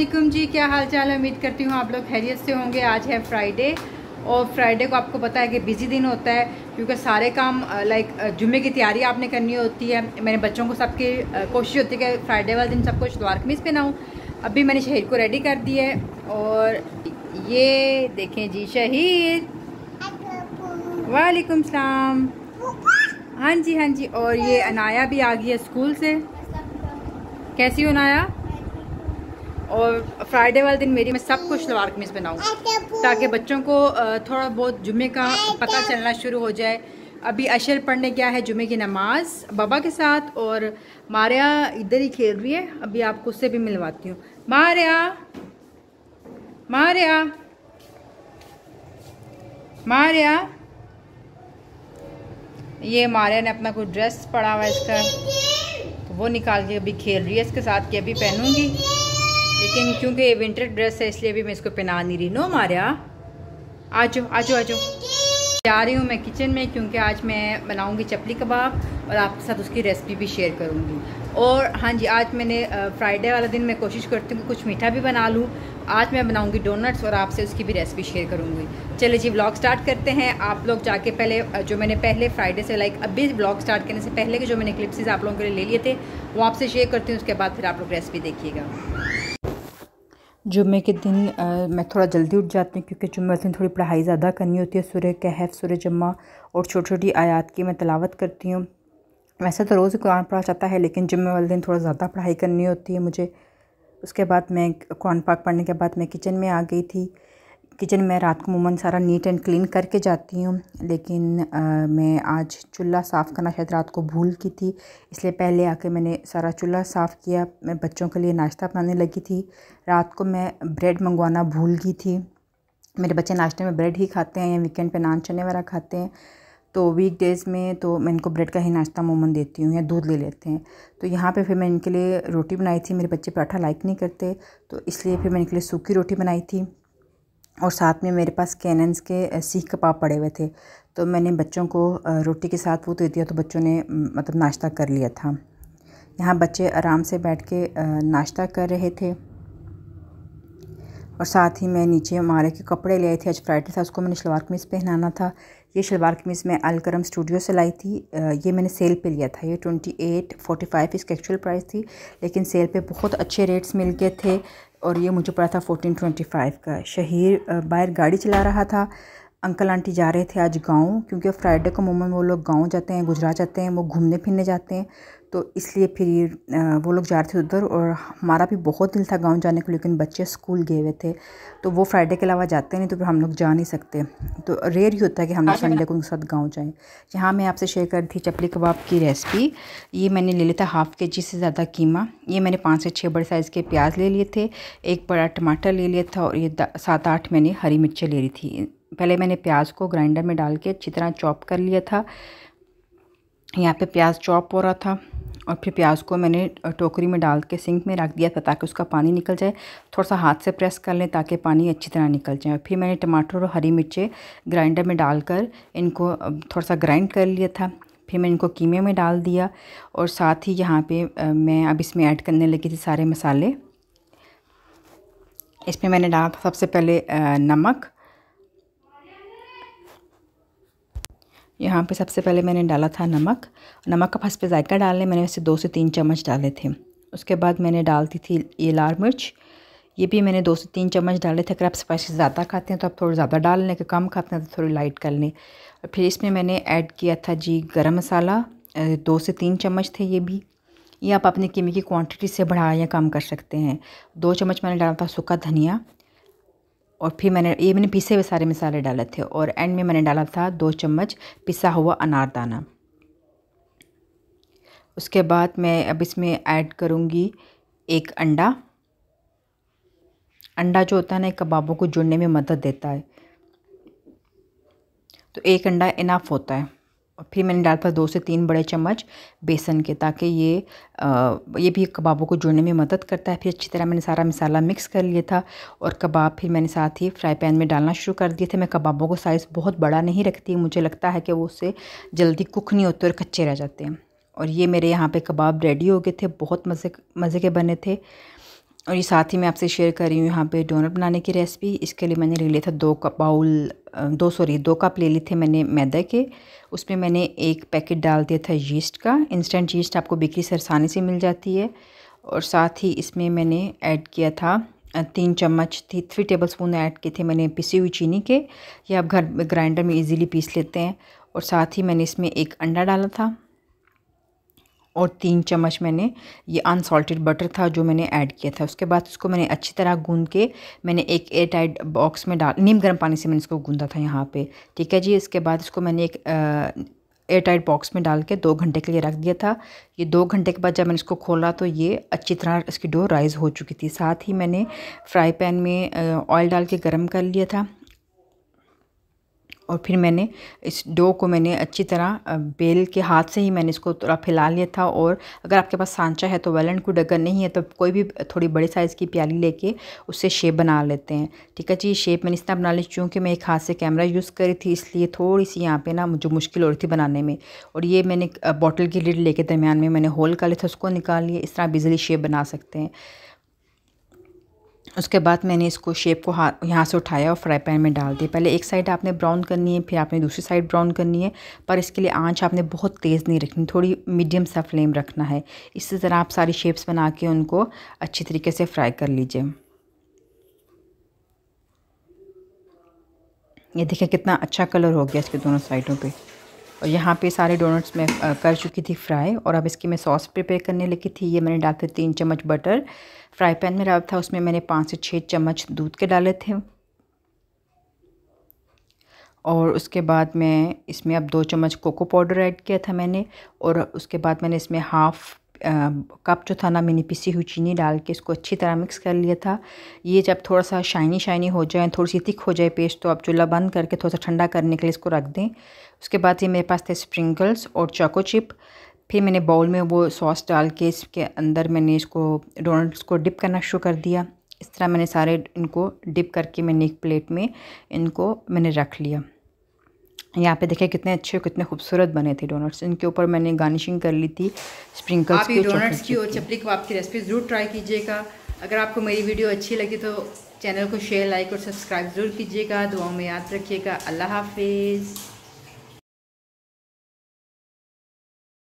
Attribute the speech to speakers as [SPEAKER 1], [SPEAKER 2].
[SPEAKER 1] असलम जी क्या हाल चाल है उम्मीद करती हूँ आप लोग खैरियत से होंगे आज है फ्राइडे और फ्राइडे को आपको पता है कि बिज़ी दिन होता है क्योंकि सारे काम लाइक जुम्मे की तैयारी आपने करनी होती है मैंने बच्चों को सबकी कोशिश होती है कि फ्राइडे वाले दिन सब कुछ सबको पे ना हो अभी मैंने शहीद को रेडी कर दिया है और ये देखें जी शहीद वालेकुम सलाम हाँ जी हाँ जी और ये अनाया भी आ गई है स्कूल से कैसी हो अनाया और फ्राइडे वाले दिन मेरी मैं सब कुछ सलवार कमीज बनाऊँ ताकि बच्चों को थोड़ा बहुत जुमे का पता चलना शुरू हो जाए अभी अशर पढ़ने गया है जुमे की नमाज बाबा के साथ और मारिया इधर ही खेल रही है अभी आपको उससे भी मिलवाती हूँ मारिया मारिया मारिया ये मारिया ने अपना कुछ ड्रेस पड़ा हुआ इसका तो वो निकाल के अभी खेल रही है इसके साथ कि अभी पहनूंगी लेकिन क्योंकि ये विंटर ड्रेस है इसलिए भी मैं इसको पहना नहीं रही नो मारिया आ जाओ आ जाओ आ जाओ जा रही हूँ मैं किचन में क्योंकि आज मैं बनाऊँगी चपली कबाब और आपके साथ उसकी रेसिपी भी शेयर करूँगी और हाँ जी आज मैंने फ्राइडे वाला दिन मैं कोशिश करती हूँ कि कुछ मीठा भी बना लूँ आज मैं बनाऊँगी डोनट्स और आपसे उसकी भी रेसिपी शेयर करूँगी चलिए जी ब्लॉग स्टार्ट करते हैं आप लोग जाके पहले जो मैंने पहले फ्राइडे से लाइक अभी ब्लॉग स्टार्ट करने से पहले के जो मैंने क्लिप्स आप लोगों के लिए ले लिए थे वो आपसे शेयर करती हूँ उसके बाद फिर आप लोग रेसिपी देखिएगा जुम्मे के दिन आ, मैं थोड़ा जल्दी उठ जाती हूँ क्योंकि जुम्मे वाले दिन थोड़ी पढ़ाई ज़्यादा करनी होती है सूर्य कहफ सूर्य जम्मा और छोटी छोटी आयात की मैं तलावत करती हूँ वैसे तो रोज़ कुरान पढ़ा जाता है लेकिन जुम्मे वाले दिन थोड़ा ज़्यादा पढ़ाई करनी होती है मुझे उसके बाद मैं कुरान पाक पढ़ने के बाद मैं किचन में आ गई थी किचन में रात को मूमन सारा नीट एंड क्लीन करके जाती हूँ लेकिन आ, मैं आज चूल्हा साफ़ करना शायद रात को भूल की थी इसलिए पहले आके मैंने सारा चूल्हा साफ़ किया मैं बच्चों के लिए नाश्ता बनाने लगी थी रात को मैं ब्रेड मंगवाना भूल गई थी मेरे बच्चे नाश्ते में ब्रेड ही खाते हैं या वीकेंड पे नान चने वगैरह खाते हैं तो वीक डेज़ में तो मैं इनको ब्रेड का ही नाश्ता मोमन देती हूँ या दूध ले लेते हैं तो यहाँ पे फिर मैं इनके लिए रोटी बनाई थी मेरे बच्चे पराठा लाइक नहीं करते तो इसलिए फिर मैं इनके लिए सूखी रोटी बनाई थी और साथ में मेरे पास कैनन्स के सीख कबाब पड़े हुए थे तो मैंने बच्चों को रोटी के साथ वो दे दिया तो बच्चों ने मतलब नाश्ता कर लिया था यहाँ बच्चे आराम से बैठ के नाश्ता कर रहे थे और साथ ही मैं नीचे हमारे के कपड़े ले आए थे आज फ्राइडे था उसको मैंने शलवार कमीज़ पहनाना था ये शलवार कमीज़ मैं अलकरम स्टूडियो से लाई थी ये मैंने सेल पे लिया था ये ट्वेंटी एट फोर्टी फाइव इसकी एक्चुअल प्राइस थी लेकिन सेल पे बहुत अच्छे रेट्स मिल गए थे और ये मुझे पड़ा था फ़ोटीन ट्वेंटी फाइव का शहीर बाहर गाड़ी चला रहा था अंकल आंटी जा रहे थे आज गांव क्योंकि फ्राइडे को मोमन वो लोग गांव जाते हैं गुजरात जाते हैं वो घूमने फिरने जाते हैं तो इसलिए फिर वो लोग जा रहे थे उधर और हमारा भी बहुत दिल था गाँव जाने को लेकिन बच्चे स्कूल गए हुए थे तो वो फ्राइडे के अलावा जाते नहीं तो फिर हम लोग जा नहीं सकते तो रेयर ही होता है कि हम लोग संडे को उनके साथ गाँव जाएँ यहाँ मैं आपसे शेयर कर थी चपली कबाब की रेसिपी ये मैंने ले लिया था हाफ़ के जी से ज़्यादा कीमा ये मैंने पाँच से छः बड़े साइज़ के प्याज ले लिए थे एक बड़ा टमाटर ले लिया था और ये सात आठ मैंने हरी मिर्चें ले ली थी पहले मैंने प्याज को ग्राइंडर में डाल के अच्छी तरह चॉप कर लिया था यहाँ पे प्याज चॉप हो रहा था और फिर प्याज को मैंने टोकरी में डाल के सिंक में रख दिया था ताकि उसका पानी निकल जाए थोड़ा सा हाथ से प्रेस कर लें ताकि पानी अच्छी तरह निकल जाए फिर मैंने टमाटर और हरी मिर्चें ग्राइंडर में डालकर इनको थोड़ा सा ग्राइंड कर लिया था फिर मैं इनको कीमे में डाल दिया और साथ ही यहाँ पर मैं अब इसमें ऐड करने लगी थी सारे मसाले इसमें मैंने डाला था सबसे पहले नमक यहाँ पे सबसे पहले मैंने डाला था नमक नमक का फर्स्ट पे जायका डालने मैंने वैसे दो से तीन चम्मच डाले थे उसके बाद मैंने डालती थी ये लाल मिर्च ये भी मैंने दो से तीन चम्मच डाले थे अगर आप स्पाइसी ज़्यादा खाते हैं तो आप थोड़ा ज़्यादा डाल लें अगर कम खाते हैं तो थोड़ी लाइट कर लें और फिर इसमें मैंने ऐड किया था जी गर्म मसाला दो से तीन चम्मच थे ये भी ये आप अपने कीमे की क्वांटिटी से बढ़ा या कम कर सकते हैं दो चम्मच मैंने डाला था सूखा धनिया और फिर मैंने ये मैंने पीसे हुए सारे मसाले डाले थे और एंड में मैंने डाला था दो चम्मच पिसा हुआ अनारदाना उसके बाद मैं अब इसमें ऐड करूँगी एक अंडा अंडा जो होता है ना कबाबों को जुड़ने में मदद देता है तो एक अंडा इनाफ होता है और फिर मैंने डाल पर दो से तीन बड़े चम्मच बेसन के ताकि ये आ, ये भी कबाबों को जुड़ने में मदद करता है फिर अच्छी तरह मैंने सारा मसाला मिक्स कर लिया था और कबाब फिर मैंने साथ ही फ्राई पैन में डालना शुरू कर दिए थे मैं कबाबों को साइज़ बहुत बड़ा नहीं रखती मुझे लगता है कि वो उससे जल्दी कुक नहीं होते और कच्चे रह जाते हैं और ये मेरे यहाँ पे कबाब रेडी हो गए थे बहुत मज़े मज़े के बने थे और ये साथ ही मैं आपसे शेयर कर रही हूँ यहाँ पे डोनट बनाने की रेसिपी इसके लिए मैंने ले लिया था दो कप बाउल दो सॉरी दो कप ले लिए थे मैंने मैदे के उसमें मैंने एक पैकेट डाल दिया था यीस्ट का इंस्टेंट यीस्ट आपको बिक्री से आसानी से मिल जाती है और साथ ही इसमें मैंने ऐड किया था तीन चम्मच थी थ्री टेबल स्पून ऐड किए थे मैंने पिसी हुई चीनी के या आप घर ग्राइंडर में इजीली पीस लेते हैं और साथ ही मैंने इसमें एक अंडा डाला था और तीन चम्मच मैंने ये अनसॉल्टेड बटर था जो मैंने ऐड किया था उसके बाद उसको मैंने अच्छी तरह गूंद के मैंने एक एयर टाइट बॉक्स में डाल नीम गर्म पानी से मैंने इसको गूंदा था यहाँ पे ठीक है जी इसके बाद इसको मैंने एक एयर टाइट बॉक्स में डाल के दो घंटे के लिए रख दिया था ये दो घंटे के बाद जब मैंने इसको खोला तो ये अच्छी तरह इसकी डो राइज़ हो चुकी थी साथ ही मैंने फ्राई पैन में ऑयल डाल के गर्म कर लिया था और फिर मैंने इस डो को मैंने अच्छी तरह बेल के हाथ से ही मैंने इसको थोड़ा फैला लिया था और अगर आपके पास सांचा है तो वेलन को डगर नहीं है तो कोई भी थोड़ी बड़े साइज़ की प्याली लेके उससे शेप बना लेते हैं ठीक है जी शेप मैंने इस तरह बना ली चूँकि मैं एक हाथ से कैमरा यूज़ करी थी इसलिए थोड़ी सी यहाँ पर ना मुझे मुश्किल हो रही थी बनाने में और ये मैंने बॉटल की लीड लेके दरमियान में मैंने होल कर लिया था उसको निकाल लिए इस तरह बिजली शेप बना सकते हैं उसके बाद मैंने इसको शेप को हाथ यहाँ से उठाया और फ्राई पैन में डाल दिया पहले एक साइड आपने ब्राउन करनी है फिर आपने दूसरी साइड ब्राउन करनी है पर इसके लिए आंच आपने बहुत तेज़ नहीं रखनी थोड़ी मीडियम सा फ्लेम रखना है इसी तरह आप सारी शेप्स बना के उनको अच्छी तरीके से फ्राई कर लीजिए ये देखिए कितना अच्छा कलर हो गया इसके दोनों साइडों पर और यहाँ पे सारे डोनट्स मैं कर चुकी थी फ्राई और अब इसकी मैं सॉस प्रिपेयर करने लगी थी ये मैंने डालते तीन चम्मच बटर फ्राई पैन में रहा था उसमें मैंने पाँच से छः चम्मच दूध के डाले थे और उसके बाद मैं इसमें अब दो चम्मच कोको पाउडर ऐड किया था मैंने और उसके बाद मैंने इसमें हाफ़ कप जो था ना मैंने पिसी हुई चीनी डाल के इसको अच्छी तरह मिक्स कर लिया था ये जब थोड़ा सा शाइनी शाइनी हो जाए थोड़ी सी थिक हो जाए पेस्ट तो आप चूल्हा बंद करके थोड़ा सा ठंडा करने के लिए इसको रख दें उसके बाद ये मेरे पास थे स्प्रिंकल्स और चाको चिप फिर मैंने बाउल में वो सॉस डाल के इसके अंदर मैंने इसको डोनट्स को डिप करना शुरू कर दिया इस तरह मैंने सारे इनको डिप करके मैंने एक प्लेट में इनको मैंने रख लिया यहाँ पे देखिए कितने अच्छे कितने खूबसूरत बने थे डोनट्स इनके ऊपर मैंने गार्निशिंग कर ली थी स्प्रिंकल आप ये डोनट्स की और चपली कबाब की रेसिपी ज़रूर ट्राई कीजिएगा अगर आपको मेरी वीडियो अच्छी लगी तो चैनल को शेयर लाइक और सब्सक्राइब ज़रूर कीजिएगा दुआओं में याद रखिएगा अल्लाह हाफिज़